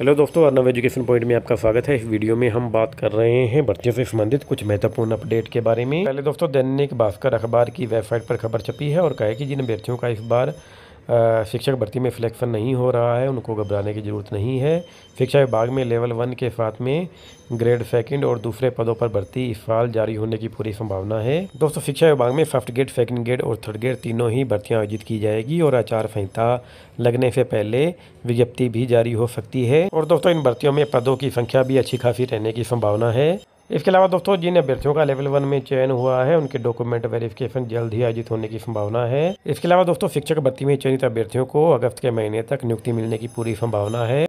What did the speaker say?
hello दोस्तों Arnav education point में आपका स्वागत है इस वीडियो में हम बात कर रहे हैं भर्तियों से संबंधित कुछ महत्वपूर्ण अपडेट के बारे में पहले दोस्तों दैनिक भास्कर अखबार की वेबसाइट पर खबर छपी है और कहा है कि जिन अभ्यर्थियों का इस बार शिक्षक भर्ती में सिलेक्शन नहीं हो रहा है उनको घबराने की ज़रूरत नहीं है शिक्षा विभाग में लेवल वन के साथ में ग्रेड सेकंड और दूसरे पदों पर भर्ती इस साल जारी होने की पूरी संभावना है दोस्तों शिक्षा विभाग में फर्स्ट ग्रेड सेकंड ग्रेड और थर्ड ग्रेड तीनों ही भर्तियां आयोजित की जाएगी और आचार संहिता लगने से पहले विज्ञप्ति भी जारी हो सकती है और दोस्तों इन भर्तियों में पदों की संख्या भी अच्छी खासी रहने की संभावना है इसके अलावा दोस्तों जिन अभ्यर्थियों का लेवल वन में चयन हुआ है उनके डॉक्यूमेंट वेरिफिकेशन जल्द ही आयोजित होने की संभावना है इसके अलावा दोस्तों शिक्षक भर्ती में चयनित अभ्यर्थियों को अगस्त के महीने तक नियुक्ति मिलने की पूरी संभावना है